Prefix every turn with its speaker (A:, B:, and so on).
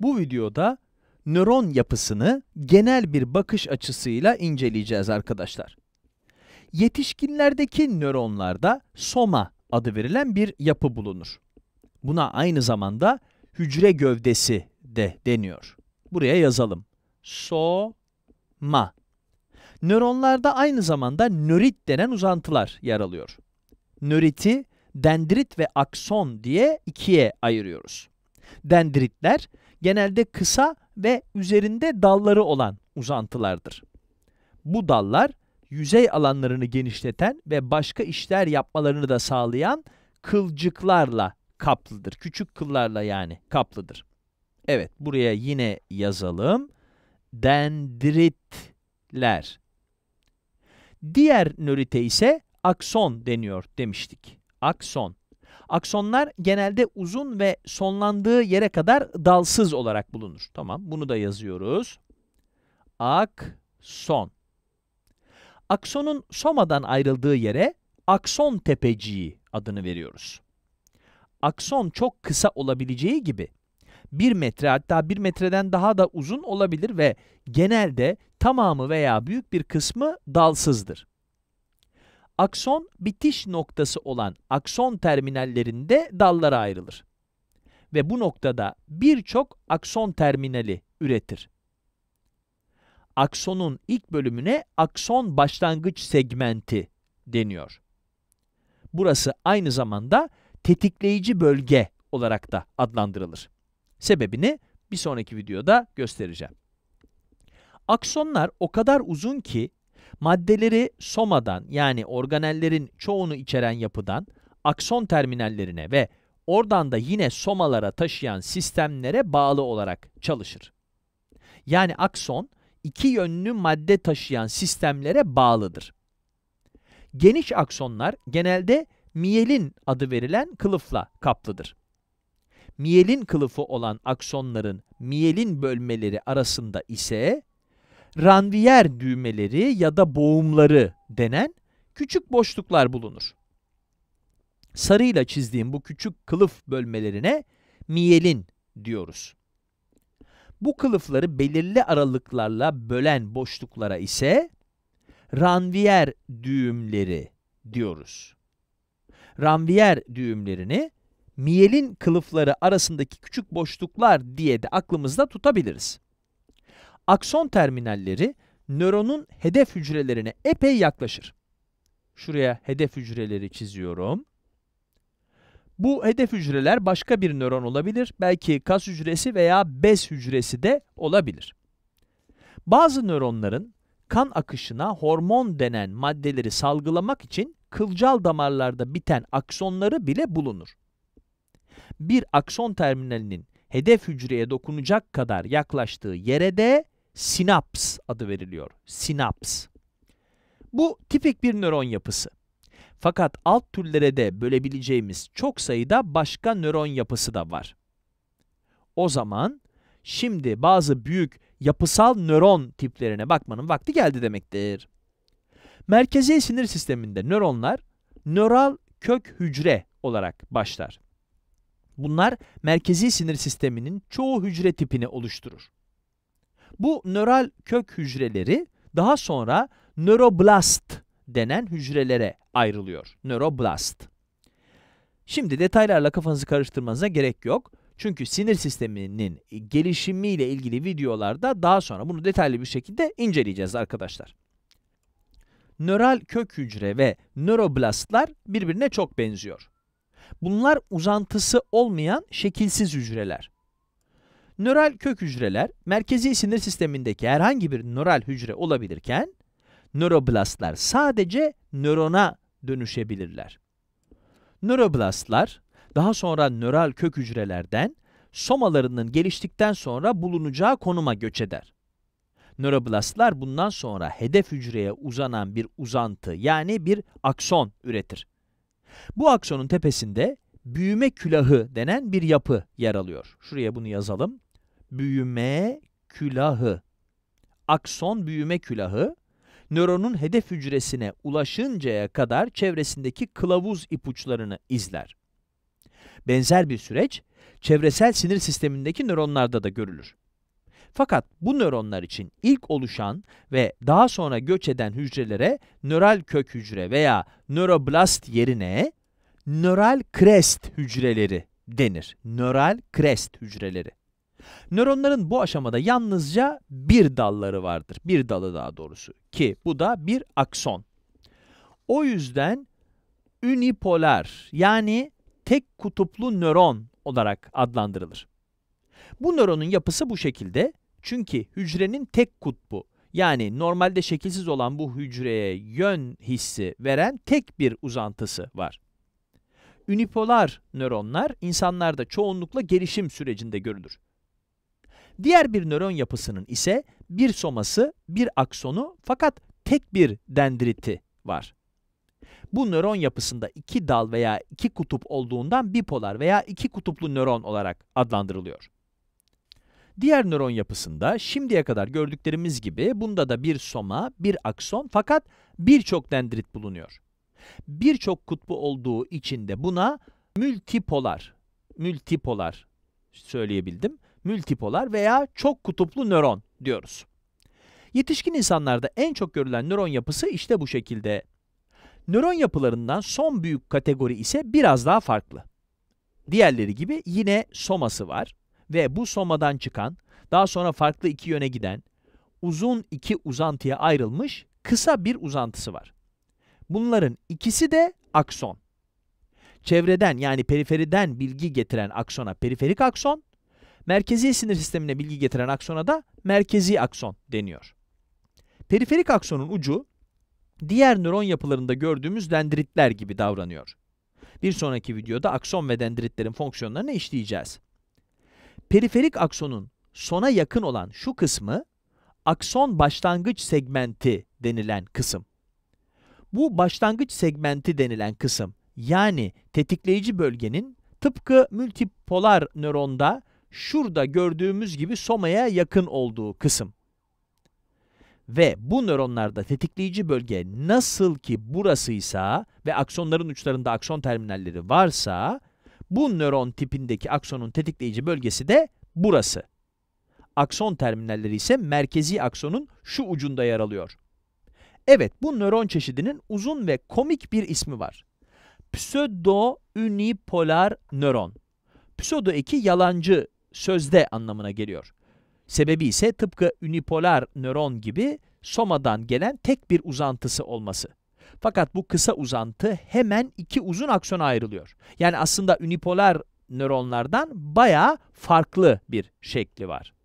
A: Bu videoda nöron yapısını genel bir bakış açısıyla inceleyeceğiz arkadaşlar. Yetişkinlerdeki nöronlarda soma adı verilen bir yapı bulunur. Buna aynı zamanda hücre gövdesi de deniyor. Buraya yazalım. Soma. Nöronlarda aynı zamanda nörit denen uzantılar yer alıyor. Nöriti, dendrit ve akson diye ikiye ayırıyoruz dendritler genelde kısa ve üzerinde dalları olan uzantılardır. Bu dallar yüzey alanlarını genişleten ve başka işler yapmalarını da sağlayan kılcıklarla kaplıdır. Küçük kıllarla yani kaplıdır. Evet buraya yine yazalım. Dendritler. Diğer nörite ise akson deniyor demiştik. Akson. Aksonlar genelde uzun ve sonlandığı yere kadar dalsız olarak bulunur. Tamam bunu da yazıyoruz. Akson. Aksonun somadan ayrıldığı yere akson tepeciği adını veriyoruz. Akson çok kısa olabileceği gibi 1 metre hatta 1 metreden daha da uzun olabilir ve genelde tamamı veya büyük bir kısmı dalsızdır akson bitiş noktası olan akson terminallerinde dallara ayrılır. Ve bu noktada birçok akson terminali üretir. Aksonun ilk bölümüne akson başlangıç segmenti deniyor. Burası aynı zamanda tetikleyici bölge olarak da adlandırılır. Sebebini bir sonraki videoda göstereceğim. Aksonlar o kadar uzun ki Maddeleri somadan yani organellerin çoğunu içeren yapıdan akson terminallerine ve oradan da yine somalara taşıyan sistemlere bağlı olarak çalışır. Yani akson iki yönlü madde taşıyan sistemlere bağlıdır. Geniş aksonlar genelde miyelin adı verilen kılıfla kaplıdır. Miyelin kılıfı olan aksonların miyelin bölmeleri arasında ise Ranvier düğmeleri ya da boğumları denen küçük boşluklar bulunur. Sarıyla çizdiğim bu küçük kılıf bölmelerine miyelin diyoruz. Bu kılıfları belirli aralıklarla bölen boşluklara ise ranvier düğümleri diyoruz. Ranvier düğümlerini miyelin kılıfları arasındaki küçük boşluklar diye de aklımızda tutabiliriz akson terminalleri nöronun hedef hücrelerine epey yaklaşır. Şuraya hedef hücreleri çiziyorum. Bu hedef hücreler başka bir nöron olabilir. Belki kas hücresi veya bez hücresi de olabilir. Bazı nöronların kan akışına hormon denen maddeleri salgılamak için kılcal damarlarda biten aksonları bile bulunur. Bir akson terminalinin hedef hücreye dokunacak kadar yaklaştığı yere de sinaps adı veriliyor. Sinaps. Bu tipik bir nöron yapısı. Fakat alt türlere de bölebileceğimiz çok sayıda başka nöron yapısı da var. O zaman şimdi bazı büyük yapısal nöron tiplerine bakmanın vakti geldi demektir. Merkezi sinir sisteminde nöronlar nöral kök hücre olarak başlar. Bunlar merkezi sinir sisteminin çoğu hücre tipini oluşturur. Bu nöral kök hücreleri daha sonra nöroblast denen hücrelere ayrılıyor. Nöroblast. Şimdi detaylarla kafanızı karıştırmanıza gerek yok. Çünkü sinir sisteminin gelişimiyle ilgili videolarda daha sonra bunu detaylı bir şekilde inceleyeceğiz arkadaşlar. Nöral kök hücre ve nöroblastlar birbirine çok benziyor. Bunlar uzantısı olmayan şekilsiz hücreler. Nöral kök hücreler merkezi sinir sistemindeki herhangi bir nöral hücre olabilirken nöroblastlar sadece nörona dönüşebilirler. Nöroblastlar daha sonra nöral kök hücrelerden somalarının geliştikten sonra bulunacağı konuma göç eder. Nöroblastlar bundan sonra hedef hücreye uzanan bir uzantı yani bir akson üretir. Bu aksonun tepesinde büyüme külahı denen bir yapı yer alıyor. Şuraya bunu yazalım büyüme külahı. Akson büyüme külahı nöronun hedef hücresine ulaşıncaya kadar çevresindeki kılavuz ipuçlarını izler. Benzer bir süreç çevresel sinir sistemindeki nöronlarda da görülür. Fakat bu nöronlar için ilk oluşan ve daha sonra göç eden hücrelere nöral kök hücre veya nöroblast yerine nöral crest hücreleri denir. Nöral crest hücreleri. Nöronların bu aşamada yalnızca bir dalları vardır. Bir dalı daha doğrusu ki bu da bir akson. O yüzden unipolar yani tek kutuplu nöron olarak adlandırılır. Bu nöronun yapısı bu şekilde çünkü hücrenin tek kutbu yani normalde şekilsiz olan bu hücreye yön hissi veren tek bir uzantısı var. Unipolar nöronlar insanlarda çoğunlukla gelişim sürecinde görülür. Diğer bir nöron yapısının ise bir soması, bir aksonu fakat tek bir dendriti var. Bu nöron yapısında iki dal veya iki kutup olduğundan bipolar veya iki kutuplu nöron olarak adlandırılıyor. Diğer nöron yapısında şimdiye kadar gördüklerimiz gibi bunda da bir soma, bir akson fakat birçok dendrit bulunuyor. Birçok kutbu olduğu için de buna multipolar, multipolar söyleyebildim multipolar veya çok kutuplu nöron diyoruz. Yetişkin insanlarda en çok görülen nöron yapısı işte bu şekilde. Nöron yapılarından son büyük kategori ise biraz daha farklı. Diğerleri gibi yine soması var ve bu somadan çıkan, daha sonra farklı iki yöne giden, uzun iki uzantıya ayrılmış kısa bir uzantısı var. Bunların ikisi de akson. Çevreden yani periferiden bilgi getiren aksona periferik akson, Merkezi sinir sistemine bilgi getiren aksona da merkezi akson deniyor. Periferik aksonun ucu diğer nöron yapılarında gördüğümüz dendritler gibi davranıyor. Bir sonraki videoda akson ve dendritlerin fonksiyonlarını işleyeceğiz. Periferik aksonun sona yakın olan şu kısmı akson başlangıç segmenti denilen kısım. Bu başlangıç segmenti denilen kısım yani tetikleyici bölgenin tıpkı multipolar nöronda şurada gördüğümüz gibi somaya yakın olduğu kısım. Ve bu nöronlarda tetikleyici bölge nasıl ki burasıysa ve aksonların uçlarında akson terminalleri varsa, bu nöron tipindeki aksonun tetikleyici bölgesi de burası. Akson terminalleri ise merkezi aksonun şu ucunda yer alıyor. Evet, bu nöron çeşidinin uzun ve komik bir ismi var. Pseudo-unipolar nöron. Pseudo eki yalancı sözde anlamına geliyor. Sebebi ise tıpkı unipolar nöron gibi somadan gelen tek bir uzantısı olması. Fakat bu kısa uzantı hemen iki uzun aksona ayrılıyor. Yani aslında unipolar nöronlardan bayağı farklı bir şekli var.